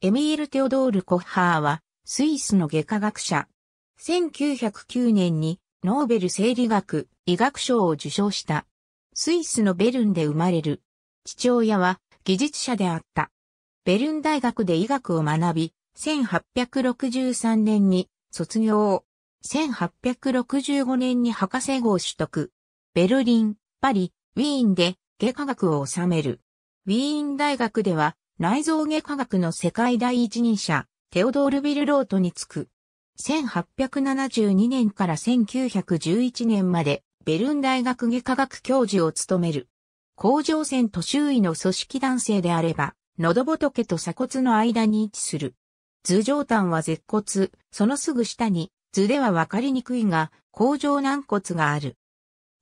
エミール・テオドール・コッハーは、スイスの外科学者。1909年に、ノーベル生理学、医学賞を受賞した。スイスのベルンで生まれる。父親は、技術者であった。ベルン大学で医学を学び、1863年に卒業。1865年に博士号取得。ベルリン、パリ、ウィーンで外科学を治める。ウィーン大学では内臓外科学の世界第一人者、テオドール・ビルロートに就く。1872年から1911年まで、ベルン大学外科学教授を務める。甲状腺と周囲の組織男性であれば、喉仏と鎖骨の間に位置する。頭上端は舌骨、そのすぐ下に、図ではわかりにくいが、甲状軟骨がある。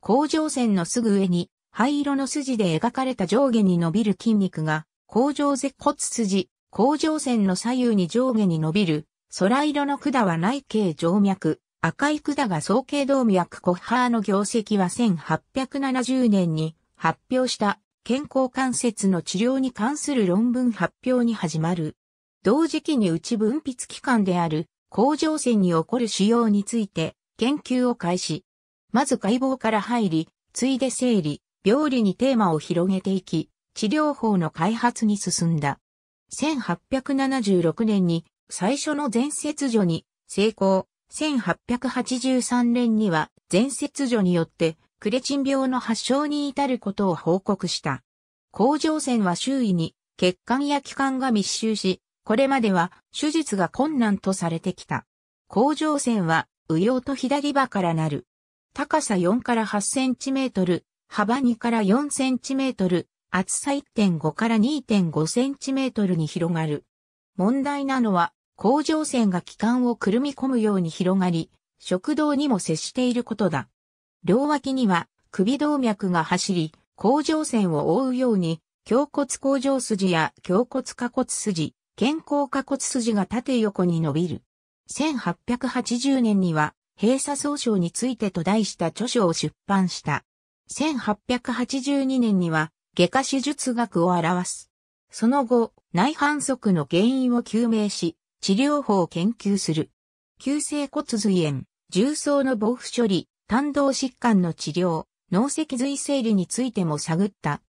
甲状腺のすぐ上に、灰色の筋で描かれた上下に伸びる筋肉が甲状舌骨筋、甲状腺の左右に上下に伸びる、空色の管は内径静脈、赤い管が総形動脈コハーの業績は1870年に発表した健康関節の治療に関する論文発表に始まる。同時期に内分泌器官である甲状腺に起こる腫瘍について研究を開始。まず解剖から入り、ついで整理、病理にテーマを広げていき、治療法の開発に進んだ。1876年に最初の全切除に成功。1883年には全切除によってクレチン病の発症に至ることを報告した。甲状腺は周囲に血管や器官が密集し、これまでは手術が困難とされてきた。甲状腺は右腰と左歯からなる。高さ4から8センチメートル、幅2から4センチメートル、厚さ1.5から2.5センチメートルに広がる。問題なのは、甲状腺が気管をくるみ込むように広がり、食道にも接していることだ。両脇には首動脈が走り、甲状腺を覆うように、胸骨甲状筋や胸骨下骨筋、肩甲下骨筋が縦横に伸びる。1880年には、閉鎖総称についてと題した著書を出版した。1882年には、外科手術学を表す。その後、内反則の原因を究明し、治療法を研究する。急性骨髄炎、重層の防腐処理、胆動疾患の治療、脳脊髄整理についても探った。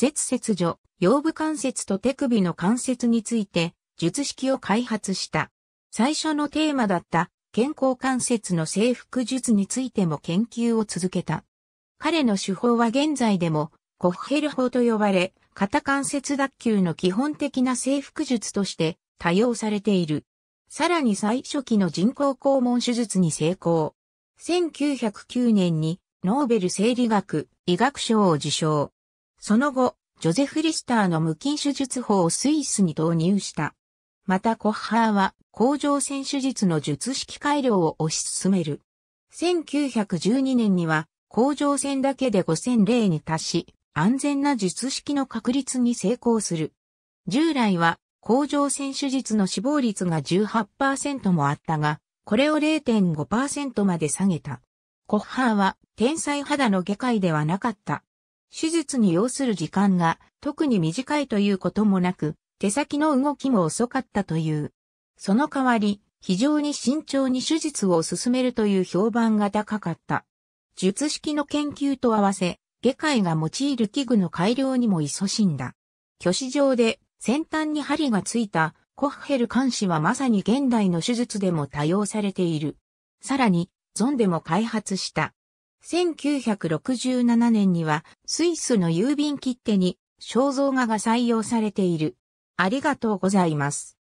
舌切除、腰部関節と手首の関節について、術式を開発した。最初のテーマだった健康関節の制服術についても研究を続けた。彼の手法は現在でもコッヘル法と呼ばれ、肩関節脱臼の基本的な征服術として多用されている。さらに最初期の人工肛門手術に成功。1909年にノーベル生理学医学賞を受賞。その後、ジョゼフ・リスターの無菌手術法をスイスに投入した。またコッハーは甲状腺手術の術式改良を推し進める。1912年には甲状腺だけで5000例に達し、安全な術式の確立に成功する。従来は、甲状腺手術の死亡率が18%もあったが、これを0.5%まで下げた。コッハーは天才肌の外科医ではなかった。手術に要する時間が特に短いということもなく、手先の動きも遅かったという。その代わり、非常に慎重に手術を進めるという評判が高かった。術式の研究と合わせ、下界が用いる器具の改良にも勤しんだ。虚子状で先端に針がついたコッヘル監視はまさに現代の手術でも多用されている。さらに、ゾンでも開発した。1967年にはスイスの郵便切手に肖像画が採用されている。ありがとうございます。